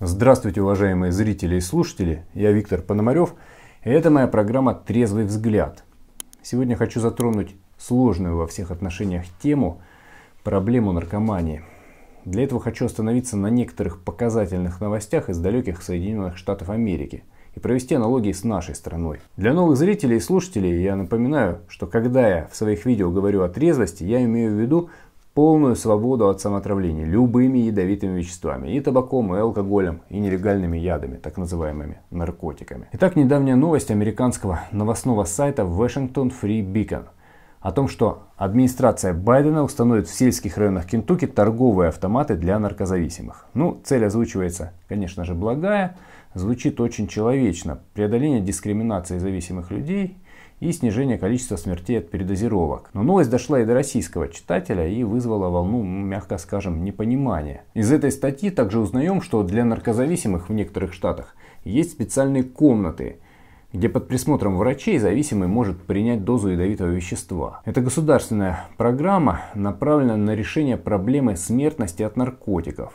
Здравствуйте, уважаемые зрители и слушатели. Я Виктор Пономарев, и это моя программа «Трезвый взгляд». Сегодня хочу затронуть сложную во всех отношениях тему – проблему наркомании. Для этого хочу остановиться на некоторых показательных новостях из далеких Соединенных Штатов Америки и провести аналогии с нашей страной. Для новых зрителей и слушателей я напоминаю, что когда я в своих видео говорю о трезвости, я имею в виду полную свободу от самоотравления любыми ядовитыми веществами, и табаком, и алкоголем, и нелегальными ядами, так называемыми наркотиками. Итак, недавняя новость американского новостного сайта Washington Free Beacon о том, что администрация Байдена установит в сельских районах Кентукки торговые автоматы для наркозависимых. Ну, цель озвучивается, конечно же, благая, звучит очень человечно. Преодоление дискриминации зависимых людей и снижение количества смертей от передозировок. Но новость дошла и до российского читателя и вызвала волну, мягко скажем, непонимания. Из этой статьи также узнаем, что для наркозависимых в некоторых штатах есть специальные комнаты, где под присмотром врачей зависимый может принять дозу ядовитого вещества. Эта государственная программа направлена на решение проблемы смертности от наркотиков.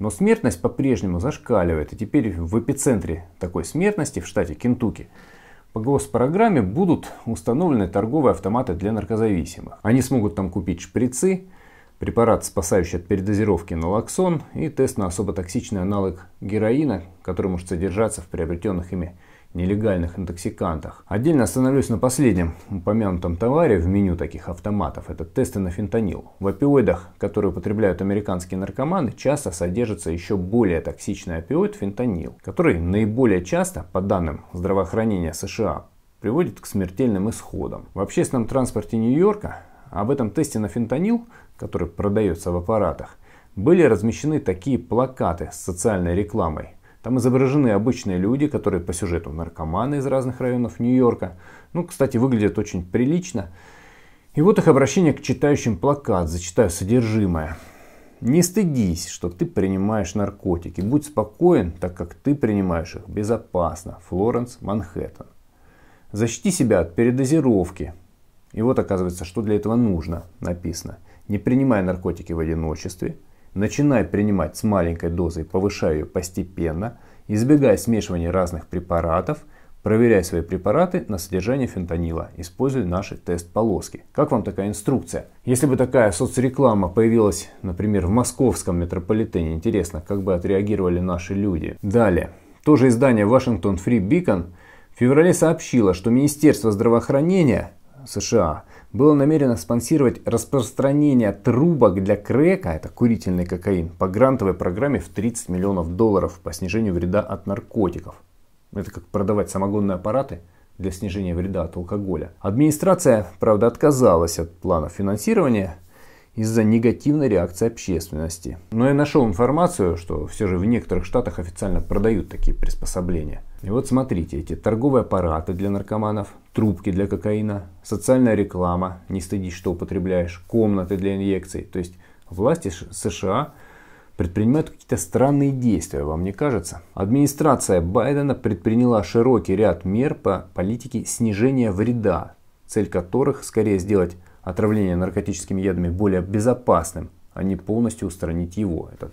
Но смертность по-прежнему зашкаливает, и теперь в эпицентре такой смертности в штате Кентукки по госпрограмме будут установлены торговые автоматы для наркозависимых. Они смогут там купить шприцы, препарат, спасающий от передозировки налоксон и тест на особо токсичный аналог героина, который может содержаться в приобретенных ими нелегальных интоксикантах. Отдельно остановлюсь на последнем упомянутом товаре в меню таких автоматов. Это тесты на фентанил. В опиоидах, которые употребляют американские наркоманы, часто содержится еще более токсичный опиоид фентанил, который наиболее часто, по данным здравоохранения США, приводит к смертельным исходам. В общественном транспорте Нью-Йорка об этом тесте на фентанил, который продается в аппаратах, были размещены такие плакаты с социальной рекламой. Там изображены обычные люди, которые по сюжету наркоманы из разных районов Нью-Йорка. Ну, кстати, выглядят очень прилично. И вот их обращение к читающим плакат, зачитаю содержимое. Не стыдись, что ты принимаешь наркотики. Будь спокоен, так как ты принимаешь их безопасно. Флоренс, Манхэттен. Защити себя от передозировки. И вот оказывается, что для этого нужно, написано. Не принимай наркотики в одиночестве, Начинай принимать с маленькой дозы, повышая ее постепенно, избегая смешивания разных препаратов, проверяя свои препараты на содержание фентанила, используя наши тест-полоски. Как вам такая инструкция? Если бы такая соцреклама появилась, например, в московском метрополитене, интересно, как бы отреагировали наши люди. Далее. Тоже издание Washington Free Beacon в феврале сообщило, что Министерство здравоохранения США было намерено спонсировать распространение трубок для крека, это курительный кокаин, по грантовой программе в 30 миллионов долларов по снижению вреда от наркотиков. Это как продавать самогонные аппараты для снижения вреда от алкоголя. Администрация, правда, отказалась от плана финансирования из-за негативной реакции общественности. Но я нашел информацию, что все же в некоторых штатах официально продают такие приспособления. И вот смотрите, эти торговые аппараты для наркоманов, трубки для кокаина, социальная реклама, не стыдись, что употребляешь, комнаты для инъекций. То есть власти США предпринимают какие-то странные действия, вам не кажется? Администрация Байдена предприняла широкий ряд мер по политике снижения вреда, цель которых скорее сделать отравление наркотическими ядами более безопасным, а не полностью устранить его, этот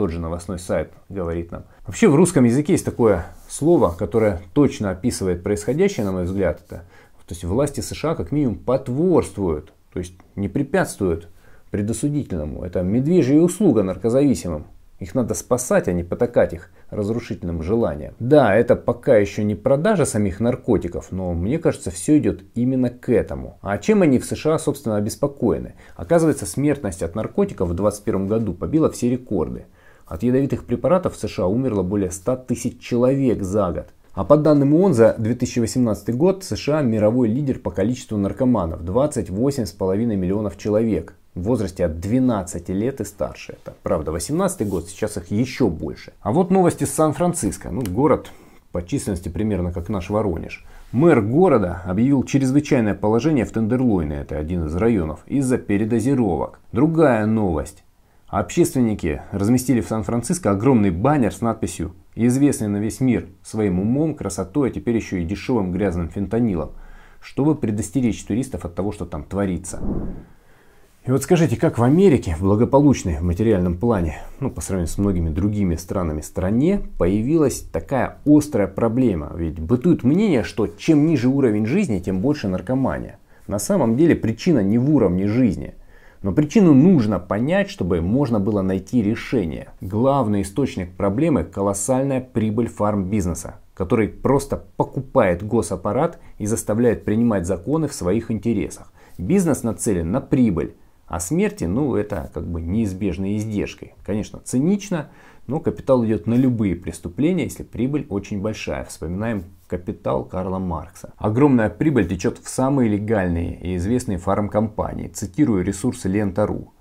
тот же новостной сайт говорит нам. Вообще в русском языке есть такое слово, которое точно описывает происходящее, на мой взгляд. Это, то есть власти США как минимум потворствуют, то есть не препятствуют предосудительному. Это медвежья услуга наркозависимым. Их надо спасать, а не потакать их разрушительным желанием. Да, это пока еще не продажа самих наркотиков, но мне кажется, все идет именно к этому. А чем они в США, собственно, обеспокоены? Оказывается, смертность от наркотиков в 2021 году побила все рекорды. От ядовитых препаратов в США умерло более 100 тысяч человек за год. А по данным ООН за 2018 год США мировой лидер по количеству наркоманов – 28,5 миллионов человек в возрасте от 12 лет и старше. Это правда 18 год, сейчас их еще больше. А вот новости с Сан-Франциско. Ну, город по численности примерно как наш Воронеж. Мэр города объявил чрезвычайное положение в Тендерлойне, это один из районов, из-за передозировок. Другая новость. Общественники разместили в Сан-Франциско огромный баннер с надписью «Известный на весь мир своим умом, красотой, а теперь еще и дешевым грязным фентанилом», чтобы предостеречь туристов от того, что там творится. И вот скажите, как в Америке, в благополучной в материальном плане, ну по сравнению с многими другими странами стране, появилась такая острая проблема? Ведь бытует мнение, что чем ниже уровень жизни, тем больше наркомания. На самом деле причина не в уровне жизни – но причину нужно понять, чтобы можно было найти решение. Главный источник проблемы – колоссальная прибыль фармбизнеса, который просто покупает госаппарат и заставляет принимать законы в своих интересах. Бизнес нацелен на прибыль, а смерти, ну, это как бы неизбежной издержкой. Конечно, цинично, но капитал идет на любые преступления, если прибыль очень большая. Вспоминаем «Капитал» Карла Маркса. Огромная прибыль течет в самые легальные и известные фармкомпании, цитирую ресурсы Лента.ру.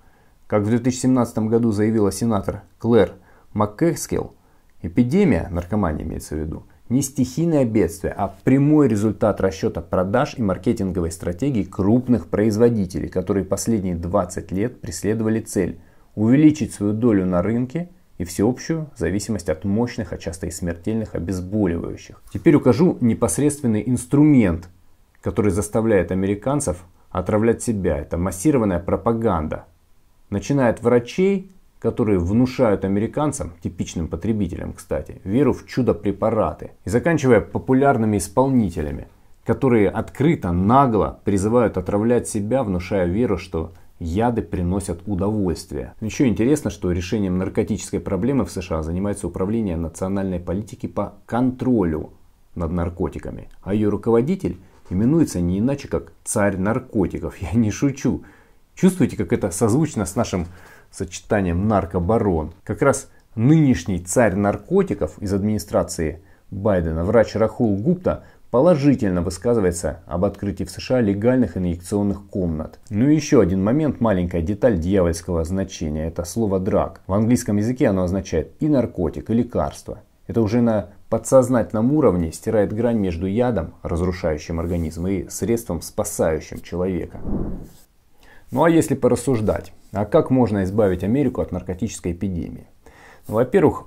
Как в 2017 году заявила сенатор Клэр МакКэскилл, эпидемия, наркомания имеется в виду, не стихийное бедствие, а прямой результат расчета продаж и маркетинговой стратегии крупных производителей, которые последние 20 лет преследовали цель увеличить свою долю на рынке – и всеобщую зависимость от мощных, а часто и смертельных обезболивающих. Теперь укажу непосредственный инструмент, который заставляет американцев отравлять себя. Это массированная пропаганда. Начиная от врачей, которые внушают американцам, типичным потребителям, кстати, веру в чудо-препараты. И заканчивая популярными исполнителями, которые открыто, нагло призывают отравлять себя, внушая веру, что яды приносят удовольствие. Еще интересно, что решением наркотической проблемы в США занимается Управление национальной политики по контролю над наркотиками, а ее руководитель именуется не иначе, как царь наркотиков. Я не шучу. Чувствуете, как это созвучно с нашим сочетанием наркобарон? Как раз нынешний царь наркотиков из администрации Байдена, врач Рахул Гупта, положительно высказывается об открытии в США легальных инъекционных комнат. Ну и еще один момент, маленькая деталь дьявольского значения, это слово «драк». В английском языке оно означает и наркотик, и лекарство. Это уже на подсознательном уровне стирает грань между ядом, разрушающим организм, и средством, спасающим человека. Ну а если порассуждать, а как можно избавить Америку от наркотической эпидемии? Во-первых,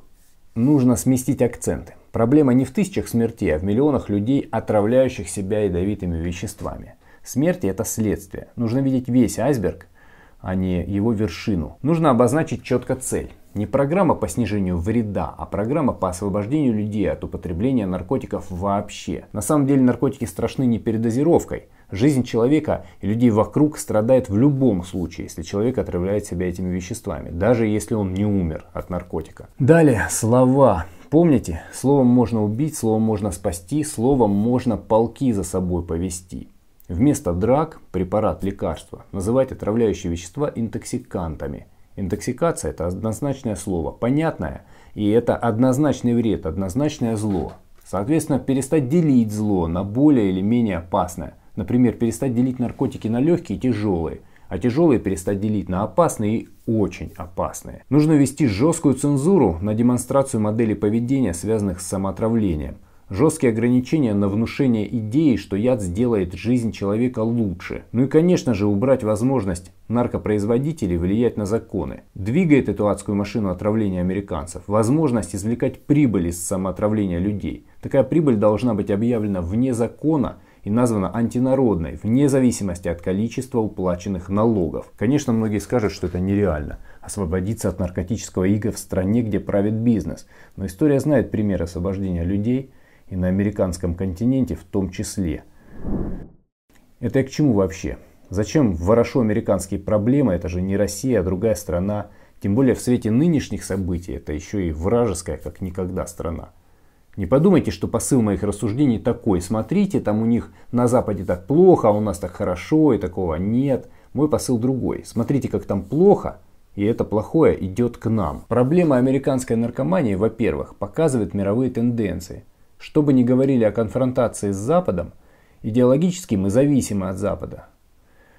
нужно сместить акценты. Проблема не в тысячах смертей, а в миллионах людей, отравляющих себя ядовитыми веществами. Смерти – это следствие. Нужно видеть весь айсберг, а не его вершину. Нужно обозначить четко цель. Не программа по снижению вреда, а программа по освобождению людей от употребления наркотиков вообще. На самом деле наркотики страшны не передозировкой. Жизнь человека и людей вокруг страдает в любом случае, если человек отравляет себя этими веществами, даже если он не умер от наркотика. Далее, слова. Помните, словом можно убить, словом можно спасти, словом можно полки за собой повести. Вместо драк – препарат, лекарство. Называть отравляющие вещества интоксикантами. Интоксикация – это однозначное слово, понятное, и это однозначный вред, однозначное зло. Соответственно, перестать делить зло на более или менее опасное. Например, перестать делить наркотики на легкие и тяжелые – а тяжелые перестать делить на опасные и очень опасные. Нужно вести жесткую цензуру на демонстрацию моделей поведения, связанных с самоотравлением. Жесткие ограничения на внушение идеи, что яд сделает жизнь человека лучше. Ну и, конечно же, убрать возможность наркопроизводителей влиять на законы. Двигает эту адскую машину отравления американцев. Возможность извлекать прибыль из самоотравления людей. Такая прибыль должна быть объявлена вне закона – и названа антинародной, вне зависимости от количества уплаченных налогов. Конечно, многие скажут, что это нереально освободиться от наркотического ига в стране, где правит бизнес. Но история знает пример освобождения людей, и на американском континенте в том числе. Это я к чему вообще? Зачем ворошу американские проблемы? Это же не Россия, а другая страна. Тем более в свете нынешних событий это еще и вражеская, как никогда, страна. Не подумайте, что посыл моих рассуждений такой. Смотрите, там у них на Западе так плохо, а у нас так хорошо, и такого нет. Мой посыл другой. Смотрите, как там плохо, и это плохое идет к нам. Проблема американской наркомании, во-первых, показывает мировые тенденции. Что бы ни говорили о конфронтации с Западом, идеологически мы зависимы от Запада.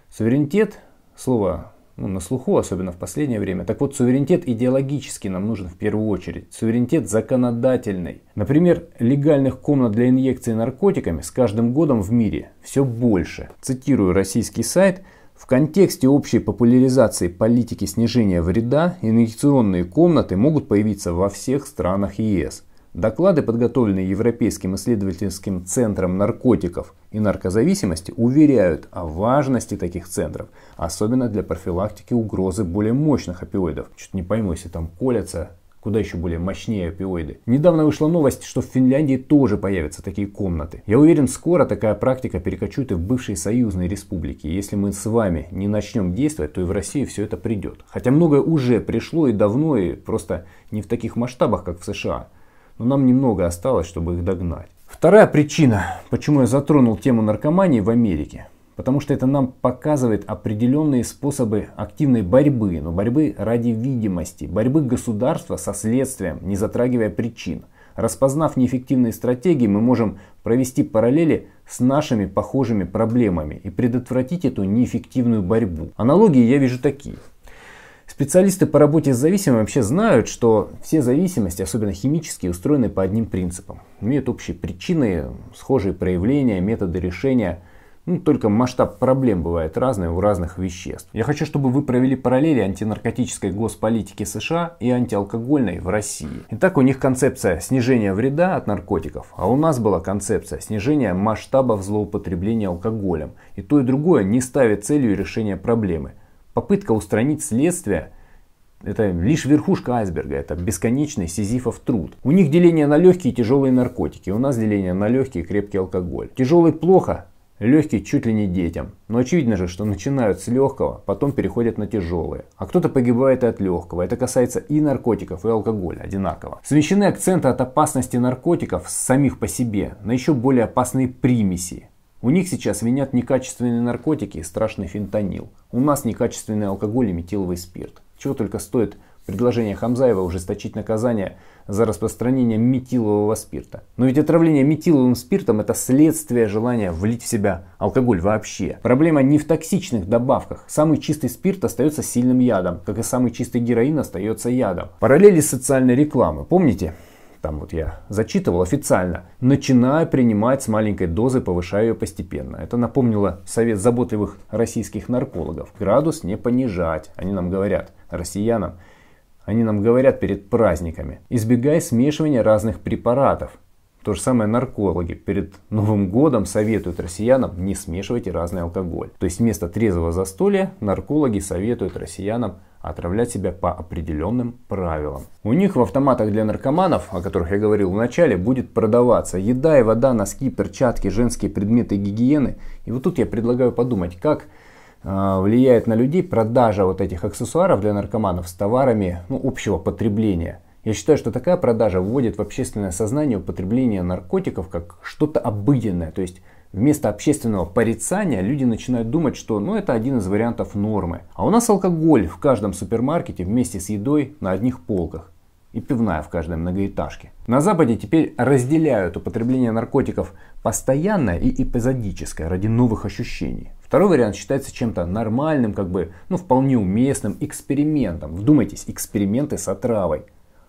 Суверенитет, слово ну, на слуху, особенно в последнее время. Так вот, суверенитет идеологический нам нужен в первую очередь. Суверенитет законодательный. Например, легальных комнат для инъекции наркотиками с каждым годом в мире все больше. Цитирую российский сайт. В контексте общей популяризации политики снижения вреда инъекционные комнаты могут появиться во всех странах ЕС – Доклады, подготовленные Европейским исследовательским центром наркотиков и наркозависимости, уверяют о важности таких центров, особенно для профилактики угрозы более мощных опиоидов. Чуть не пойму, если там колятся куда еще более мощнее опиоиды. Недавно вышла новость, что в Финляндии тоже появятся такие комнаты. Я уверен, скоро такая практика перекочует и в бывшие союзные республики. Если мы с вами не начнем действовать, то и в России все это придет. Хотя многое уже пришло и давно, и просто не в таких масштабах, как в США но нам немного осталось, чтобы их догнать. Вторая причина, почему я затронул тему наркомании в Америке, потому что это нам показывает определенные способы активной борьбы, но борьбы ради видимости, борьбы государства со следствием, не затрагивая причин. Распознав неэффективные стратегии, мы можем провести параллели с нашими похожими проблемами и предотвратить эту неэффективную борьбу. Аналогии я вижу такие. Специалисты по работе с зависимыми вообще знают, что все зависимости, особенно химические, устроены по одним принципам. Имеют общие причины, схожие проявления, методы решения. Ну, только масштаб проблем бывает разный у разных веществ. Я хочу, чтобы вы провели параллели антинаркотической госполитики США и антиалкогольной в России. Итак, у них концепция снижения вреда от наркотиков, а у нас была концепция снижения масштабов злоупотребления алкоголем. И то и другое не ставит целью решения проблемы – попытка устранить следствие – это лишь верхушка айсберга, это бесконечный сизифов труд. У них деление на легкие и тяжелые наркотики, у нас деление на легкие и крепкий алкоголь. Тяжелый плохо, легкий чуть ли не детям. Но очевидно же, что начинают с легкого, потом переходят на тяжелые. А кто-то погибает и от легкого. Это касается и наркотиков, и алкоголя одинаково. Смещены акценты от опасности наркотиков самих по себе на еще более опасные примеси у них сейчас винят некачественные наркотики и страшный фентанил. У нас некачественный алкоголь и метиловый спирт. Чего только стоит предложение Хамзаева ужесточить наказание за распространение метилового спирта. Но ведь отравление метиловым спиртом это следствие желания влить в себя алкоголь вообще. Проблема не в токсичных добавках. Самый чистый спирт остается сильным ядом, как и самый чистый героин остается ядом. Параллели социальной рекламы. Помните? там вот я зачитывал официально, начинаю принимать с маленькой дозы, повышаю ее постепенно. Это напомнило совет заботливых российских наркологов. Градус не понижать, они нам говорят, россиянам, они нам говорят перед праздниками. Избегай смешивания разных препаратов. То же самое наркологи перед Новым годом советуют россиянам не смешивать разный алкоголь. То есть вместо трезвого застолья наркологи советуют россиянам отравлять себя по определенным правилам. У них в автоматах для наркоманов, о которых я говорил в начале, будет продаваться еда и вода, носки, перчатки, женские предметы гигиены. И вот тут я предлагаю подумать, как э, влияет на людей продажа вот этих аксессуаров для наркоманов с товарами ну, общего потребления – я считаю, что такая продажа вводит в общественное сознание употребление наркотиков как что-то обыденное. То есть вместо общественного порицания люди начинают думать, что ну, это один из вариантов нормы. А у нас алкоголь в каждом супермаркете вместе с едой на одних полках и пивная в каждой многоэтажке. На Западе теперь разделяют употребление наркотиков постоянное и эпизодическое ради новых ощущений. Второй вариант считается чем-то нормальным, как бы, ну, вполне уместным экспериментом. Вдумайтесь, эксперименты с отравой.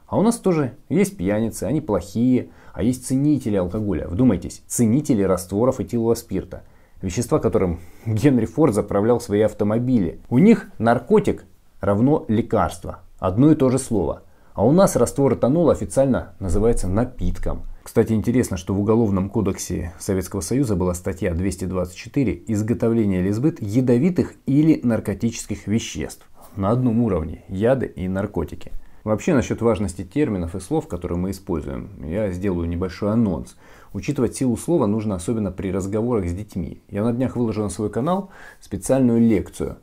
А у нас тоже есть пьяницы, они плохие, а есть ценители алкоголя. Вдумайтесь, ценители растворов этилового спирта, вещества, которым Генри Форд заправлял свои автомобили. У них наркотик равно лекарство, одно и то же слово. А у нас раствор этанола официально называется напитком. Кстати, интересно, что в Уголовном кодексе Советского Союза была статья 224 «Изготовление или избыт ядовитых или наркотических веществ» на одном уровне – яды и наркотики – Вообще насчет важности терминов и слов, которые мы используем, я сделаю небольшой анонс. Учитывать силу слова нужно особенно при разговорах с детьми. Я на днях выложил на свой канал специальную лекцию,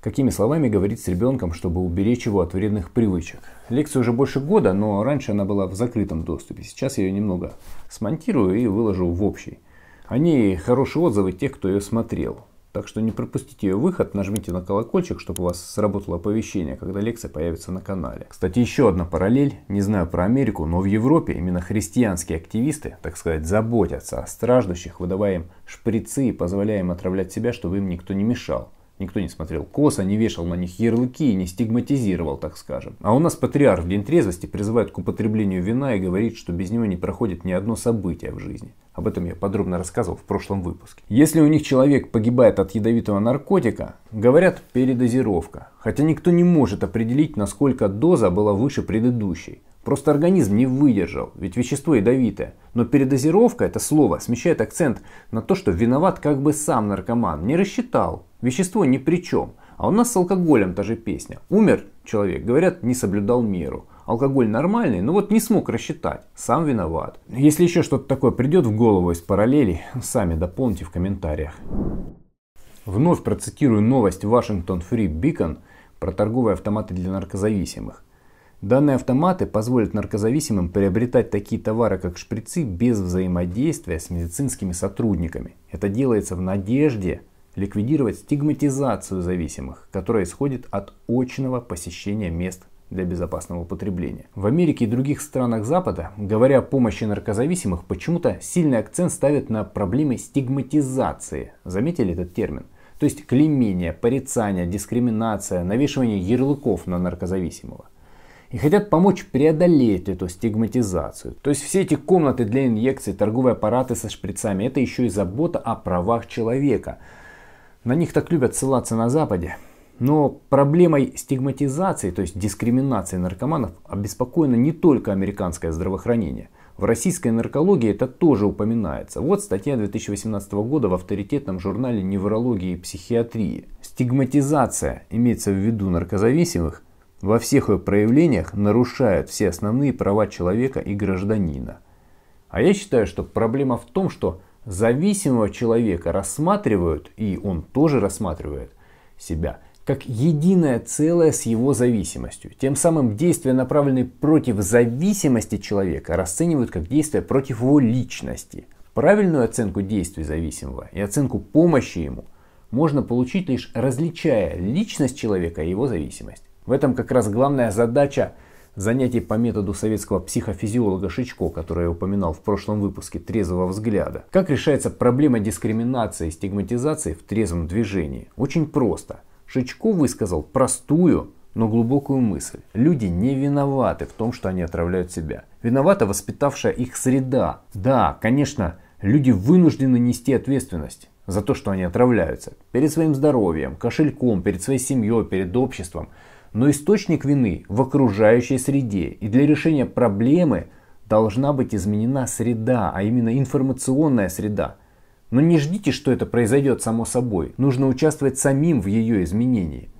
какими словами говорить с ребенком, чтобы уберечь его от вредных привычек. Лекция уже больше года, но раньше она была в закрытом доступе. Сейчас я ее немного смонтирую и выложу в общий. Они хорошие отзывы тех, кто ее смотрел. Так что не пропустите ее выход, нажмите на колокольчик, чтобы у вас сработало оповещение, когда лекция появится на канале. Кстати, еще одна параллель, не знаю про Америку, но в Европе именно христианские активисты, так сказать, заботятся о страждущих, выдавая им шприцы и позволяя им отравлять себя, чтобы им никто не мешал. Никто не смотрел косо, не вешал на них ярлыки и не стигматизировал, так скажем. А у нас патриарх в день трезвости призывает к употреблению вина и говорит, что без него не проходит ни одно событие в жизни. Об этом я подробно рассказывал в прошлом выпуске. Если у них человек погибает от ядовитого наркотика, говорят передозировка. Хотя никто не может определить, насколько доза была выше предыдущей. Просто организм не выдержал, ведь вещество ядовитое. Но передозировка, это слово, смещает акцент на то, что виноват как бы сам наркоман, не рассчитал, Вещество ни при чем. А у нас с алкоголем та же песня. Умер человек, говорят, не соблюдал меру. Алкоголь нормальный, но вот не смог рассчитать. Сам виноват. Если еще что-то такое придет в голову из параллелей, сами дополните в комментариях. Вновь процитирую новость Washington Free Beacon про торговые автоматы для наркозависимых. Данные автоматы позволят наркозависимым приобретать такие товары, как шприцы, без взаимодействия с медицинскими сотрудниками. Это делается в надежде, ликвидировать стигматизацию зависимых, которая исходит от очного посещения мест для безопасного потребления. В Америке и других странах Запада, говоря о помощи наркозависимых, почему-то сильный акцент ставят на проблемы стигматизации. Заметили этот термин? То есть клеймение, порицание, дискриминация, навешивание ярлыков на наркозависимого. И хотят помочь преодолеть эту стигматизацию. То есть все эти комнаты для инъекций, торговые аппараты со шприцами, это еще и забота о правах человека – на них так любят ссылаться на Западе. Но проблемой стигматизации, то есть дискриминации наркоманов, обеспокоено не только американское здравоохранение. В российской наркологии это тоже упоминается. Вот статья 2018 года в авторитетном журнале «Неврологии и психиатрии». Стигматизация, имеется в виду наркозависимых, во всех ее проявлениях нарушает все основные права человека и гражданина. А я считаю, что проблема в том, что Зависимого человека рассматривают, и он тоже рассматривает себя, как единое целое с его зависимостью. Тем самым действия, направленные против зависимости человека, расценивают как действия против его личности. Правильную оценку действий зависимого и оценку помощи ему можно получить лишь различая личность человека и его зависимость. В этом как раз главная задача занятий по методу советского психофизиолога Шичко, который я упоминал в прошлом выпуске «Трезвого взгляда». Как решается проблема дискриминации и стигматизации в трезвом движении? Очень просто. Шичко высказал простую, но глубокую мысль. Люди не виноваты в том, что они отравляют себя. Виновата воспитавшая их среда. Да, конечно, люди вынуждены нести ответственность за то, что они отравляются. Перед своим здоровьем, кошельком, перед своей семьей, перед обществом – но источник вины в окружающей среде, и для решения проблемы должна быть изменена среда, а именно информационная среда. Но не ждите, что это произойдет само собой, нужно участвовать самим в ее изменении.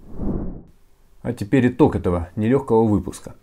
А теперь итог этого нелегкого выпуска.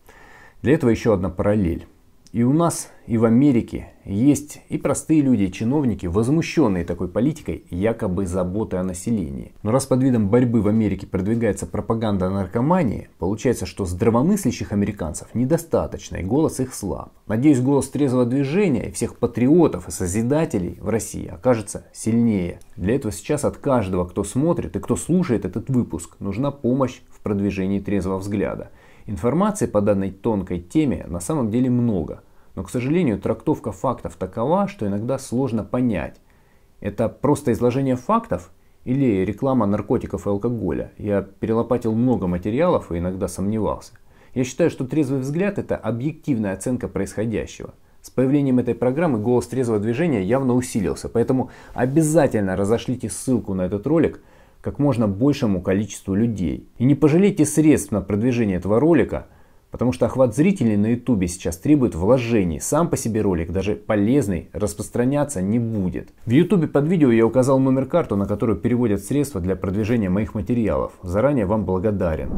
Для этого еще одна параллель. И у нас, и в Америке есть и простые люди, и чиновники, возмущенные такой политикой, якобы заботы о населении. Но раз под видом борьбы в Америке продвигается пропаганда наркомании, получается, что здравомыслящих американцев недостаточно, и голос их слаб. Надеюсь, голос трезвого движения и всех патриотов и созидателей в России окажется сильнее. Для этого сейчас от каждого, кто смотрит и кто слушает этот выпуск, нужна помощь в продвижении трезвого взгляда – Информации по данной тонкой теме на самом деле много, но, к сожалению, трактовка фактов такова, что иногда сложно понять, это просто изложение фактов или реклама наркотиков и алкоголя. Я перелопатил много материалов и иногда сомневался. Я считаю, что трезвый взгляд – это объективная оценка происходящего. С появлением этой программы голос трезвого движения явно усилился, поэтому обязательно разошлите ссылку на этот ролик – как можно большему количеству людей. И не пожалейте средств на продвижение этого ролика, потому что охват зрителей на ютубе сейчас требует вложений. Сам по себе ролик, даже полезный, распространяться не будет. В ютубе под видео я указал номер карты, на которую переводят средства для продвижения моих материалов. Заранее вам благодарен.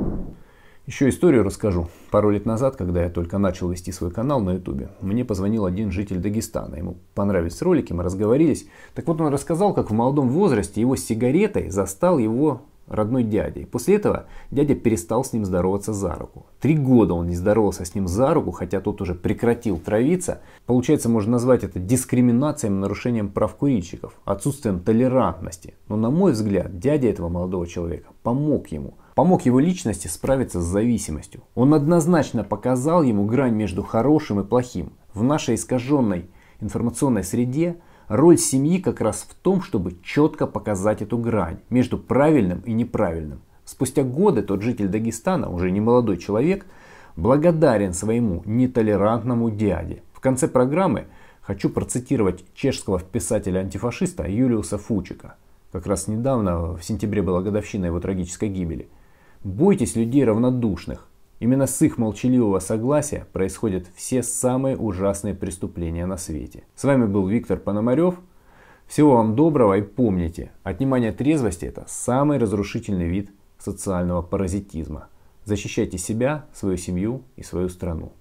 Еще историю расскажу. Пару лет назад, когда я только начал вести свой канал на ютубе, мне позвонил один житель Дагестана. Ему понравились ролики, мы разговорились. Так вот он рассказал, как в молодом возрасте его сигаретой застал его родной дядей. После этого дядя перестал с ним здороваться за руку. Три года он не здоровался с ним за руку, хотя тот уже прекратил травиться. Получается, можно назвать это дискриминацией, нарушением прав курильщиков, отсутствием толерантности. Но на мой взгляд, дядя этого молодого человека помог ему помог его личности справиться с зависимостью. Он однозначно показал ему грань между хорошим и плохим. В нашей искаженной информационной среде роль семьи как раз в том, чтобы четко показать эту грань между правильным и неправильным. Спустя годы тот житель Дагестана, уже не молодой человек, благодарен своему нетолерантному дяде. В конце программы хочу процитировать чешского писателя-антифашиста Юлиуса Фучика. Как раз недавно, в сентябре была годовщина его трагической гибели – Бойтесь людей равнодушных. Именно с их молчаливого согласия происходят все самые ужасные преступления на свете. С вами был Виктор Пономарев. Всего вам доброго и помните, отнимание трезвости – это самый разрушительный вид социального паразитизма. Защищайте себя, свою семью и свою страну.